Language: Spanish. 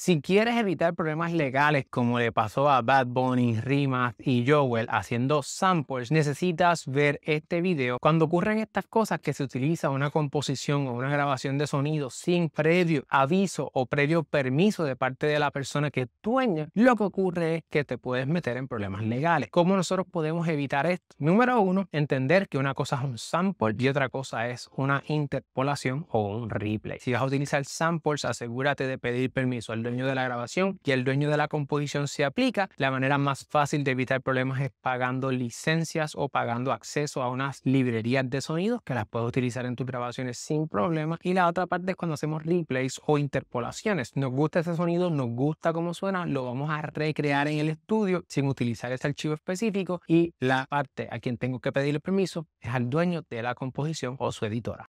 Si quieres evitar problemas legales como le pasó a Bad Bunny, Rimas y Joel haciendo samples, necesitas ver este video. Cuando ocurren estas cosas que se utiliza una composición o una grabación de sonido sin previo aviso o previo permiso de parte de la persona que dueña, lo que ocurre es que te puedes meter en problemas legales. ¿Cómo nosotros podemos evitar esto? Número uno, entender que una cosa es un sample y otra cosa es una interpolación o un replay. Si vas a utilizar samples, asegúrate de pedir permiso al dueño de la grabación y el dueño de la composición se aplica, la manera más fácil de evitar problemas es pagando licencias o pagando acceso a unas librerías de sonidos que las puedes utilizar en tus grabaciones sin problemas. Y la otra parte es cuando hacemos replays o interpolaciones. Nos gusta ese sonido, nos gusta cómo suena, lo vamos a recrear en el estudio sin utilizar ese archivo específico y la parte a quien tengo que pedirle permiso es al dueño de la composición o su editora.